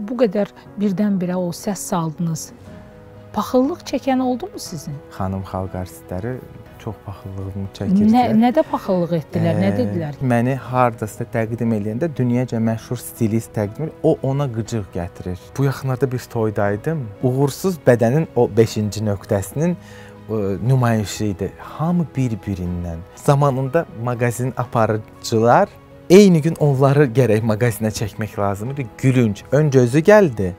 bu qədər birdən-birə o səs saldınız? Paxıllıq çəkən oldumu sizin? Xanım xalq artistləri çox paxıllığımı çəkirdilər. Nə, nədə paxıllıq etdilər, e, nə dedilər? Məni hardasa təqdim eləyəndə dünyaca məşhur stilist təqdim edir, o ona qıcıq gətirir. Bu yaxınlarda bir toydaydım, uğursuz bədənin o 5-ci nöqtəsinin ə, e, nümayişi idi. Hamı bir-birindən. Zamanında mağazin aparıcılar eyni gün onları gərək magazinə çəkmək lazım idi. Gülünc ön gözü gəldi.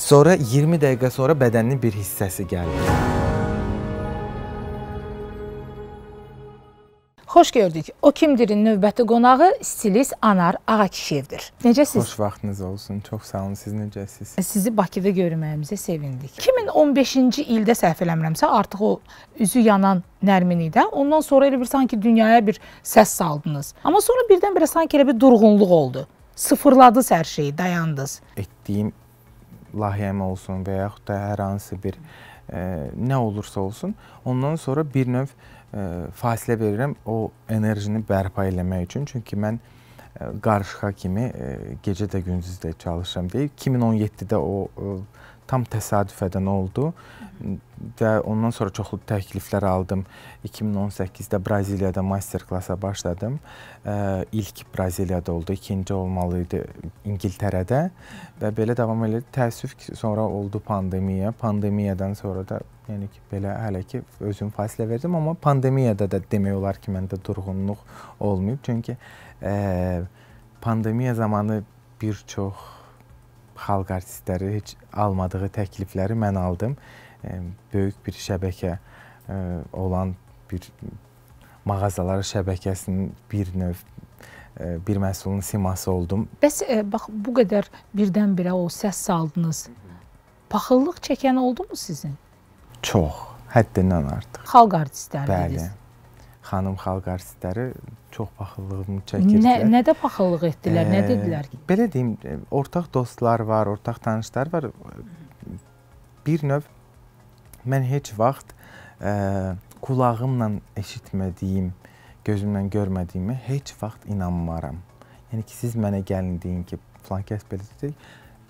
Sonra 20 dəqiqə sonra bədəninin bir hissəsi gəldi. Xoş gördük. O kimdirin növbəti qonağı stilist Anar Ağakişiyevdir. Necəsiz? Xoş vaxtınız olsun. Çox sağ olun. Siz necəsiz? Sizi Bakıda görməyimizə sevindik. 2015-ci ildə səhv eləmirəmsə, artıq o üzü yanan Nərminidə. Ondan sonra elə bir sanki dünyaya bir səs saldınız. Amma sonra birdən-birə sanki elə bir durğunluq oldu. Sıfırladınız hər şeyi, dayandınız. Etdiyim layihəm olsun və yaxud da hər hansı bir nə olursa olsun, ondan sonra bir növ e, fasilə verirəm o enerjini bərpa eləmək üçün. Çünki mən e, qarışıqa kimi e, gecə də gündüz də çalışıram deyib 2017-də o tam təsadüfədən oldu və ondan sonra çoxlu təkliflər aldım. 2018-də Braziliyada master-klassa başladım. İlk Braziliyada oldu, ikinci olmalı idi İngiltərədə və belə davam elədi. Təəssüf ki, sonra oldu pandemiya. Pandemiyadan sonra da yəni ki, belə hələ ki özüm fasilə verdim, amma pandemiyada da demək olar ki, məndə durğunluq olmayıb. Çünki ə, pandemiya zamanı bir çox xalq artistləri heç almadığı təklifləri mən aldım. E, böyük bir şəbəkə e, olan bir mağazaları şəbəkəsinin bir növ e, bir məhsulun siması oldum. Bəs bax bu qədər birdən-birə o səs saldınız. Paxıllıq çəkən oldu mu sizin? Çox, həddindən artıq. Xalq artistləri dediniz. Bəli xanım xalq artistləri çox paxıllığımı çəkirdilər. Nə nədə paxıllıq etdilər, e, nə dedilər? Belə deyim, e, ortaq dostlar var, ortaq tanışlar var. Bir növ mən heç vaxt ə, e, qulağımla eşitmədiyim, gözümlə görmədiyimə heç vaxt inanmaram. Yəni ki, siz mənə gəlin deyin ki, filan kəs belə deyir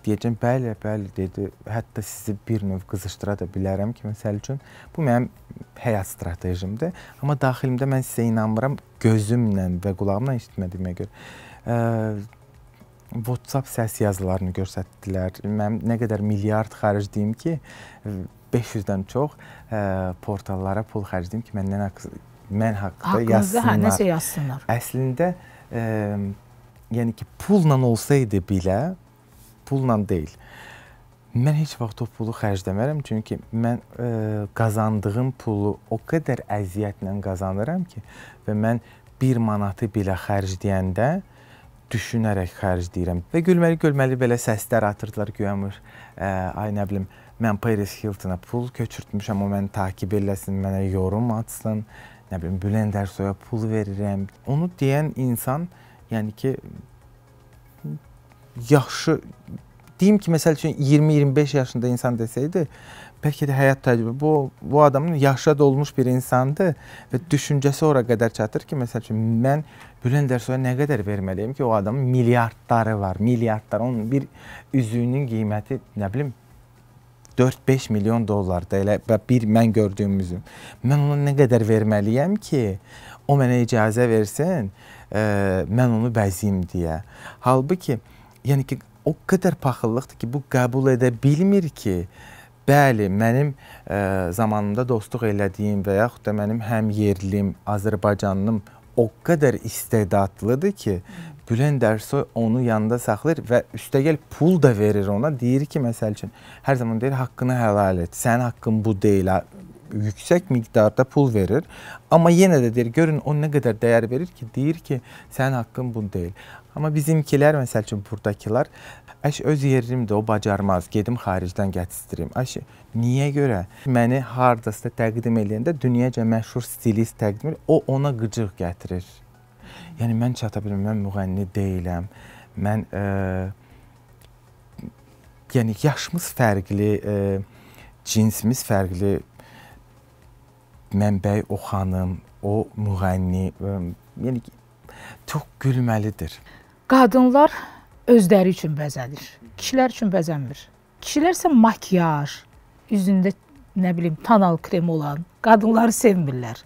deyəcəm, bəli, bəli dedi. Hətta sizi bir növ qızışdıra da bilərəm ki, məsəl üçün bu mənim həyat strategiyamdır. Amma daxilimdə mən sizə inanmıram gözümlə və qulağımla eşitmədiyimə görə. Ə, WhatsApp səs yazılarını göstərdilər. Mən nə qədər milyard xərcləyim ki, 500-dən çox ə, portallara pul xərcləyim ki, məndən mən haqqında yazsınlar. Hə, nəsə yazsınlar. Əslində ə, yəni ki, pulla olsaydı belə pulla deyil. Mən heç vaxt o pulu xərcləmərəm, çünki mən ə, e, qazandığım pulu o qədər əziyyətlə qazanıram ki, və mən 1 manatı belə xərcləyəndə düşünərək xərcləyirəm. Və gülməli-gülməli belə səslər atırdılar güyəmir. E, ay nə bilim, mən Paris Hilton-a pul köçürtmüşəm, o məni takib eləsin, mənə yorum atsın. Nə bilim, Bülent Ersoya pul verirəm. Onu deyən insan, yəni ki, yaxşı deyim ki, məsəl üçün 20-25 yaşında insan desəydi, bəlkə də həyat təcrübə bu bu adamın yaşa dolmuş bir insandır və düşüncəsi ora qədər çatır ki, məsəl üçün mən Bülent Ersoya nə qədər verməliyəm ki, o adamın milyardları var, milyardlar. Onun bir üzüyünün qiyməti nə bilim 4-5 milyon dollardır. Elə bir mən gördüyüm üzüm. Mən ona nə qədər verməliyəm ki, o mənə icazə versin, ə, mən onu bəzəyim deyə. Halbuki yəni ki, o qədər paxıllıqdır ki, bu qəbul edə bilmir ki, Bəli, mənim ə, e, zamanımda dostluq elədiyim və yaxud da mənim həm yerlim, Azərbaycanlım o qədər istedadlıdır ki, Bülent Ersoy onu yanında saxlayır və üstəgəl pul da verir ona. Deyir ki, məsəl üçün hər zaman deyir haqqını helal et. Sənin haqqın bu deyil yüksək miqdarda pul verir. Amma yenə də deyir, görün o nə qədər dəyər verir ki, deyir ki, sənin haqqın bu deyil. Amma bizimkilər, məsəl üçün burdakılar, əş öz yerimdə o bacarmaz, gedim xaricdən gətirdim. Əş niyə görə? Məni hardasa təqdim eləyəndə dünyaca məşhur stilist təqdim edir, o ona qıcıq gətirir. Yəni mən çata bilmirəm, mən müğənni deyiləm. Mən e, yəni yaşımız fərqli, e, cinsimiz fərqli, mənbəy o xanım, o müğənni, e, yəni çox gülməlidir. Qadınlar özləri üçün bəzənir. Kişilər üçün bəzənmir. Kişilər isə makiyaj, üzündə nə bilim tonal krem olan qadınları sevmirlər.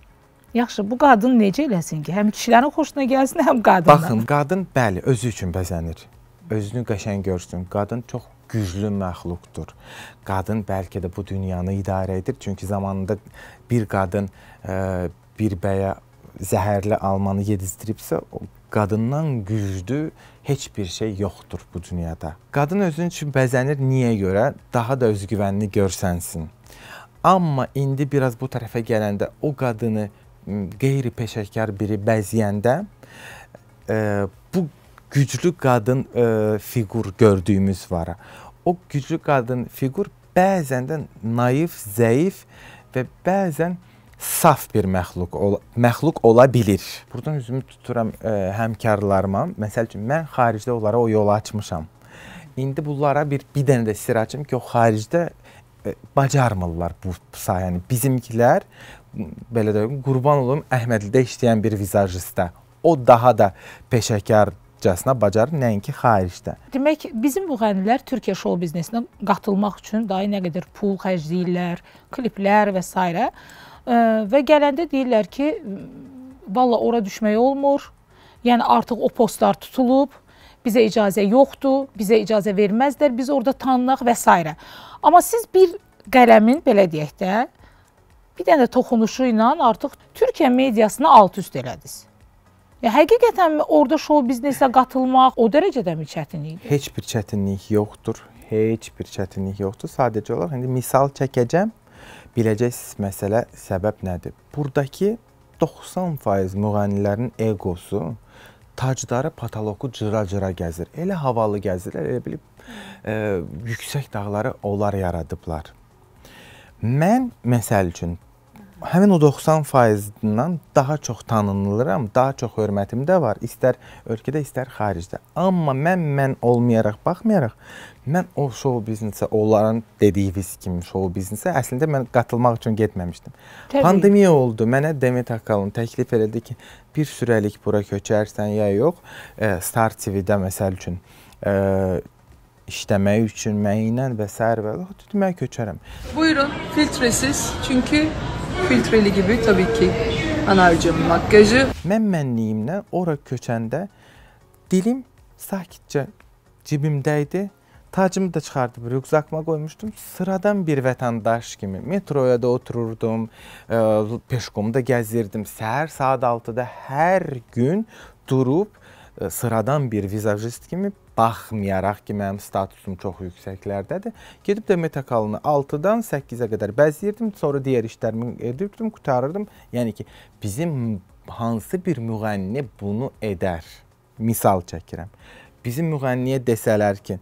Yaxşı, bu qadın necə eləsin ki, həm kişilərin xoşuna gəlsin, həm qadınların. Baxın, qadın bəli, özü üçün bəzənir. Özünü qəşəng görsün. Qadın çox güclü məxluqdur. Qadın bəlkə də bu dünyanı idarə edir. Çünki zamanında bir qadın ə, e, bir bəyə zəhərli almanı yedizdiribsə, o qadından güclü heç bir şey yoxdur bu dünyada. Qadın özün üçün bəzənir niyə görə? Daha da özgüvənli görsənsin. Amma indi biraz bu tərəfə gələndə o qadını qeyri-peşəkar biri bəzəyəndə ə, e, güclü qadın e, figur gördüyümüz var. O güclü qadın figur bəzən də naif, zəif və bəzən saf bir məxluq ol məxluq ola bilir. Burdan üzümü tuturam e, həmkarlarıma. Məsəl üçün mən xaricdə onlara o yolu açmışam. İndi bunlara bir bir dənə də sirr açım ki, o xaricdə e, bacarmırlar bu sayəni. Bizimkilər belə də qurban olum Əhmədlidə işləyən bir vizajistə. O daha da peşəkar, mütləqcəsinə bacarır, nəinki xaricdə. Demək, bizim bu müğənnilər Türkiyə şou biznesinə qatılmaq üçün dahi nə qədər pul xərcləyirlər, kliplər və s. və gələndə deyirlər ki, valla ora düşmək olmur. Yəni artıq o postlar tutulub, bizə icazə yoxdur, bizə icazə verməzlər, biz orada tanınaq və s. Amma siz bir qələmin belə deyək də bir dənə toxunuşu ilə artıq Türkiyə mediasını alt-üst elədiniz. E, həqiqətən orada şou biznesə qatılmaq o dərəcədəmi çətin idi? Heç bir çətinlik yoxdur. Heç bir çətinlik yoxdur. Sadəcə olaraq indi misal çəkəcəm. Biləcəksiniz məsələ səbəb nədir? Burdakı 90% müğənnilərin eqosu tacdarı pataloku cıra-cıra gəzir. Elə havalı gəzirlər, elə bilib e, yüksək dağları onlar yaradıblar. Mən məsəl üçün həmin o 90%-dən daha çox tanınılıram, daha çox hörmətim də var, istər ölkədə, istər xaricdə. Amma mən mən olmayaraq baxmayaraq, mən o şou biznesə, onların dediyiniz kimi şou biznesə əslində mən qatılmaq üçün getməmişdim. Təbii. Pandemiya oldu. Mənə Demet Akalın təklif elədi ki, bir sürəlik bura köçərsən ya yox, e, Star TV-də məsəl üçün e, işləmək üçün, məyinən və sər və dedim mən köçərəm. Buyurun, filtresiz, çünki filtreli gibi tabii ki anarcım makyajı. Memmenliğimle ora köçende dilim sakitçe cibimdeydi, Tacımı da çıkardım rüksakma koymuştum. Sıradan bir vatandaş gibi metroya da otururdum, e, peşkomda gezirdim. Seher saat 6'da her gün durup e, sıradan bir vizajist gibi baxmayaraq ki, mənim statusum çox yüksəklərdədir. Gedib də metakalını 6-dan 8-ə qədər bəzəyirdim, sonra digər işlərimi edirdim, qutarırdım. Yəni ki, bizim hansı bir müğənni bunu edər? Misal çəkirəm. Bizim müğənniyə desələr ki,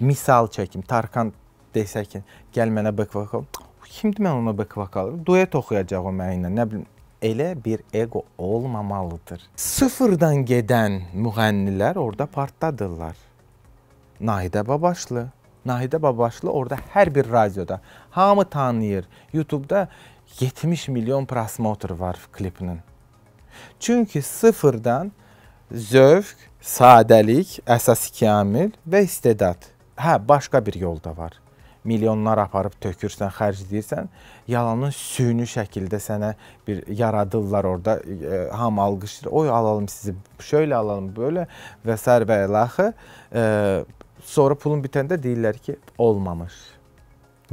misal çəkim, Tarkan desə ki, gəl mənə back vocal. Kimdir mən ona back vocal? Duet oxuyacaq o mənimlə, nə bilim elə bir ego olmamalıdır. Sıfırdan gedən müğənnilər orada partladadılar. Nahidə Babaşlı. Nahidə Babaşlı orada hər bir radioda hamı tanıyır. YouTube-da 70 milyon prosmotr var klipinin. Çünki sıfırdan zövq, sadəlik, əsas kamil və istedad. Hə, başqa bir yol da var milyonlar aparıb tökürsən, xərcləyirsən, yalanın süni şəkildə sənə bir yaradırlar orada, e, hamı alqışlayır. Oy alalım sizi, şöylə alalım, belə və sər və ilaxı. E, sonra pulun bitəndə deyirlər ki, olmamış.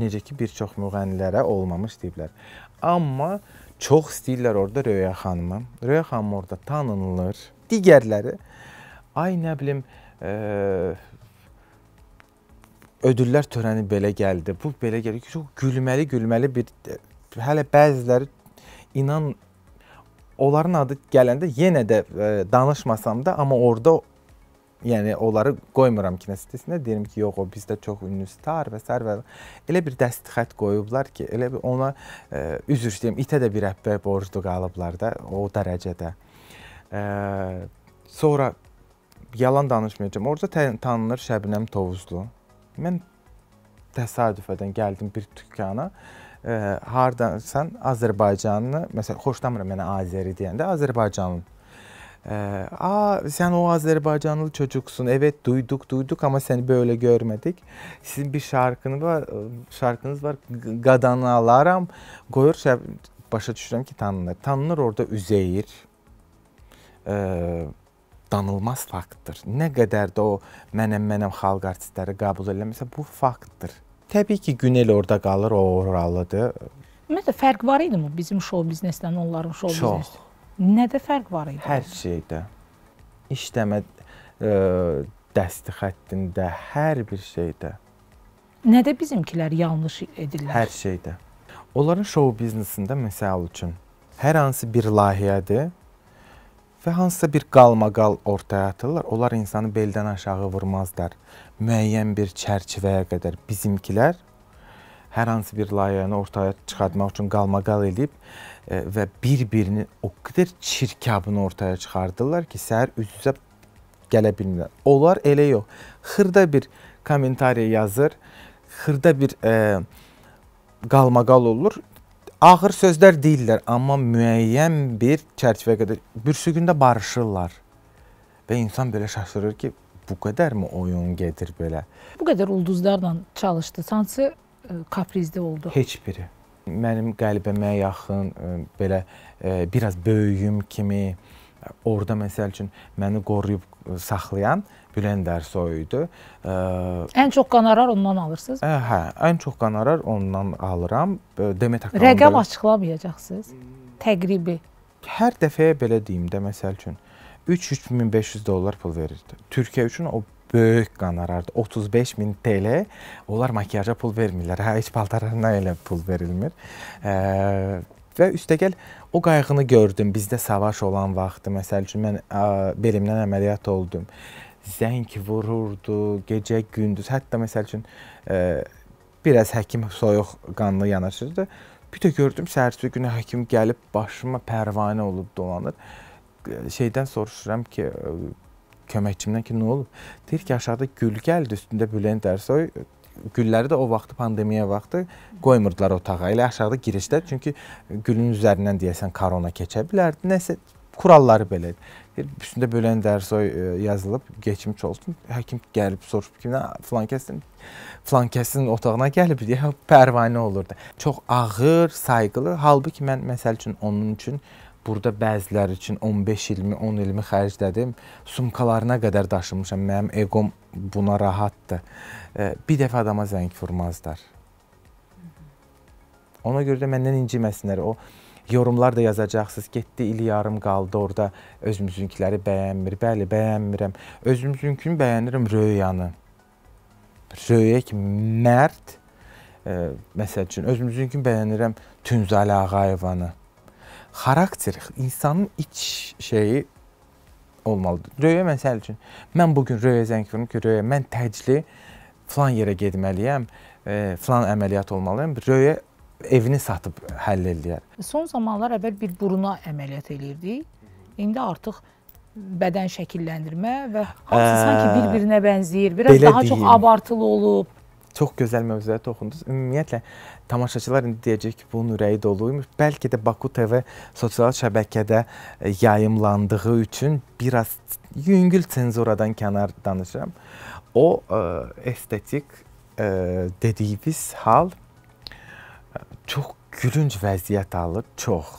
Necə ki bir çox müğənnilərə olmamış deyiblər. Amma çox istəyirlər orada Röya xanımı. Röya xanım orada tanınılır. Digərləri ay nə bilim, e, ödüllər törəni belə gəldi. Bu belə gəlir ki, çox gülməli-gülməli bir hələ bəziləri inan onların adı gələndə yenə də ə, e, danışmasam da, amma orada yəni onları qoymuram ki, nəsəsinə deyirəm ki, yox o bizdə çox ünlü star və sər və elə bir dəstixət qoyublar ki, elə bir ona ə, e, üzr istəyirəm, itə də bir rəhbər borclu qalıblar da o dərəcədə. Ə, e, sonra yalan danışmayacağam. Orda tanınır Şəbnəm Tovuzlu. Mən təsadüfədən gəldim bir dükana. E, hardan sən Azərbaycanlı, məsələn, xoşlamıram mənə Azəri deyəndə Azərbaycanlı. E, a, sən o Azərbaycanlı çocuksun. Evet, duyduk, duyduk ama seni böyle görmedik. Sizin bir e, şarkınız var, şarkınız var. Qadanalarım qoyur şə, başa düşürəm ki, tanınır. Tanınır orada Üzeyir. Eee dayanılmaz faktdır. Nə qədər də o mənəm mənəm xalq artistləri qəbul eləməsə bu faktdır. Təbii ki, Günel orada qalır, o oralıdır. Ümumiyyətlə fərq var idimi bizim şou biznesdən onların şou biznesi? Nədə fərq var idi? Hər şeydə. İşləmə ə, e, dəsti xəttində, hər bir şeydə. Nədə bizimkilər yanlış edirlər? Hər şeydə. Onların şou biznesində məsəl üçün hər hansı bir layihədir, və hansısa bir qalmaqal ortaya atırlar. Onlar insanı beldən aşağı vurmazlar. Müəyyən bir çərçivəyə qədər bizimkilər hər hansı bir layihəni ortaya çıxartmaq üçün qalmaqal edib e, və bir-birini o qədər çirkabını ortaya çıxardılar ki, səhər üz-üzə gələ bilmirlər. Onlar elə yox. Xırda bir kommentariya yazır, xırda bir e, qalmaqal olur ağır sözlər deyirlər, amma müəyyən bir çərçivəyə qədər bürsügündə barışırlar. Və insan belə şaşırır ki, bu qədərmi oyun gedir belə? Bu qədər ulduzlarla çalışdı. Hansı e, kaprizdə oldu? Heç biri. Mənim qəlbəmə yaxın, e, belə e, biraz böyüyüm kimi, orada məsəl üçün məni qoruyub e, saxlayan Bülent Ersoy idi. E, ən çox qonorar ondan alırsınız? Ə, e, hə, ən çox qonorar ondan alıram. Demək haqqında rəqəm açıqlamayacaqsınız. Təqribi. Hər dəfəyə belə deyim də məsəl üçün 3-3500 dollar pul verirdi. Türkiyə üçün o böyük qanarardı. 35 min TL. Onlar makiyaja pul vermirlər. Hə, heç paltarlarına elə pul verilmir. Ə, Və üstəgəl o qayğını gördüm. Bizdə savaş olan vaxtı, məsəl üçün mən ə, belimdən əməliyyat oldum. Zəng vururdu gecə gündüz. Hətta məsəl üçün ə, e, biraz həkim soyuq qanlı yanaşırdı. Bir də gördüm səhərsi günü həkim gəlib başıma pərvanə olub dolanır. Şeydən soruşuram ki, e, köməkçimdən ki, nə olub? Deyir ki, aşağıda gül gəldi, üstündə Bülent Ersoy gülləri də o vaxtı pandemiya vaxtı qoymurdular otağa. Elə aşağıda girişdə çünki gülün üzərindən deyəsən korona keçə bilərdi. Nəsə kuralları belə idi. Üstündə bölən dərsoy e, yazılıb keçmiş olsun. Həkim gəlib soruşub ki, "Falan kəsin, falan kəsin otağına gəlib" deyə pərvanə olurdu. Çox ağır, sayğılı. Halbuki mən məsəl üçün onun üçün burada bəziləri üçün 15 ilmi, 10 ilmi xərclədim. Sumkalarına qədər daşımışam. Mənim egom buna rahatdır. E, bir dəfə adama zəng vurmazlar. Ona görə də məndən inciməsinlər. O yorumlar da yazacaqsınız. Getdi il yarım qaldı orada özümüzünkiləri bəyənmir. Bəli, bəyənmirəm. Özümüzünkünü bəyənirəm Röyanı. Röyə ki, mərd, ə, e, məsəl üçün, özümüzünkünü bəyənirəm Tünzalə Ağayevanı xarakteri, insanın iç şeyi olmalıdır. Röyə mən sənin üçün mən bu gün Röyə zəng vurum ki, Röyə mən təcili falan yerə getməliyəm, e, falan əməliyyat olmalıyam. Röyə evini satıb həll eləyər. Son zamanlar əvvəl bir buruna əməliyyat eləyirdik. İndi artıq bədən şəkilləndirmə və hamısı hə. sanki bir-birinə bənzəyir. Biraz Belə daha deyim. çox abartılı olub. Çox gözəl mövzulara toxundunuz. Ümumiyyətlə tamaşaçılar indi deyəcək ki, bunun ürəyi doluymuş. Bəlkə də Baku TV sosial şəbəkədə e, yayımlandığı üçün biraz yüngül senzuradan kənar danışıram. O ə, e, estetik ə, e, dediyimiz hal çox gülünc vəziyyət alır, çox.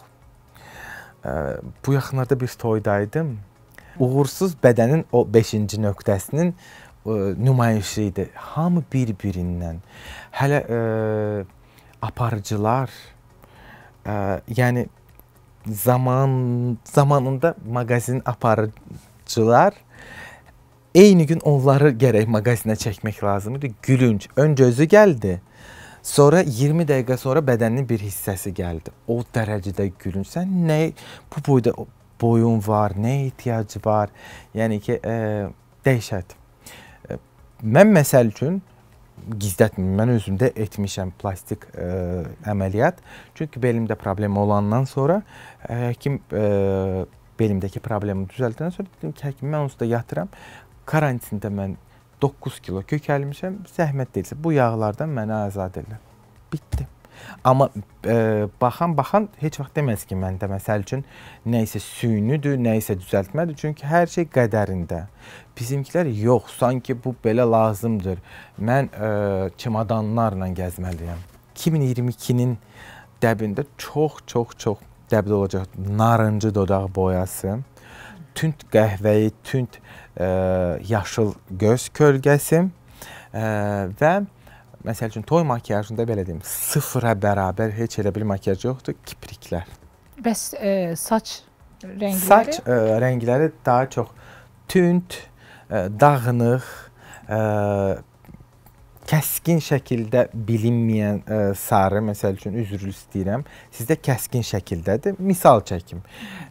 Ə, bu yaxınlarda bir toydaydım. Uğursuz bədənin o 5-ci nöqtəsinin nümayişi idi. Hamı bir-birindən. Hələ ə, e, aparıcılar ə, e, yəni zaman zamanında maqazin aparıcılar eyni gün onları gərək maqazinə çəkmək lazım idi. Gülünc ön gözü gəldi. Sonra 20 dəqiqə sonra bədəninin bir hissəsi gəldi. O dərəcədə gülünc. Sən nə bu boyda boyun var, nə ehtiyacı var? Yəni ki, ə, e, dəhşət. Mən məsəl üçün gizlətməyim, mən özümdə etmişəm plastik ə, e, əməliyyat. Çünki belimdə problem olandan sonra e, həkim ə, e, belimdəki problemi düzəldəndən sonra dedim ki, həkim mən onsuz da yatıram. Karantində mən 9 kilo kökəlmişəm. Zəhmət deyilsə bu yağlardan məni azad elə. Bitdi. Amma baxan-baxan e, heç vaxt deməz ki, məndə məsəl üçün nə isə süynüdür, nə isə düzəltmədir, çünki hər şey qədərində. Bizimkilər yox, sanki bu belə lazımdır. Mən ə, e, çimadanlarla gəzməliyəm. 2022-nin dəbində çox-çox-çox dəbdə olacaq narıncı dodaq boyası, tünd qəhvəyi, tünd ə, e, yaşıl göz kölgəsi ə, və Məsəl üçün toy makiyajında belə deyim, sıfıra bərabər heç elə bir makiyaj yoxdur, kipriklər. Bəs e, saç rəngləri? Saç e, rəngləri daha çox tünd, e, dağınıq, e, kəskin şəkildə bilinməyən ə, e, sarı, məsəl üçün üzr istəyirəm, sizdə kəskin şəkildədir. Misal çəkim.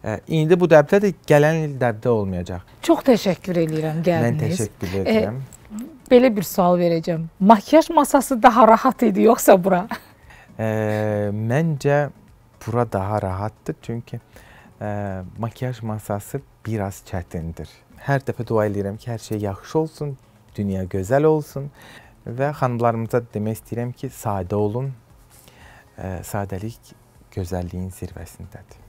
Ə, e, indi bu dəbdə də gələn il dəbdə olmayacaq. Çox təşəkkür edirəm gəldiniz. Mən təşəkkür edirəm. Ə, e, belə bir sual verəcəm. Makiyaj masası daha rahat idi yoxsa bura? E, məncə bura daha rahatdır çünki e, makiyaj masası biraz çətindir. Hər dəfə dua eləyirəm ki, hər şey yaxşı olsun, dünya gözəl olsun və xanımlarımıza demək istəyirəm ki, sadə olun. E, sadəlik gözəlliyin zirvəsindədir.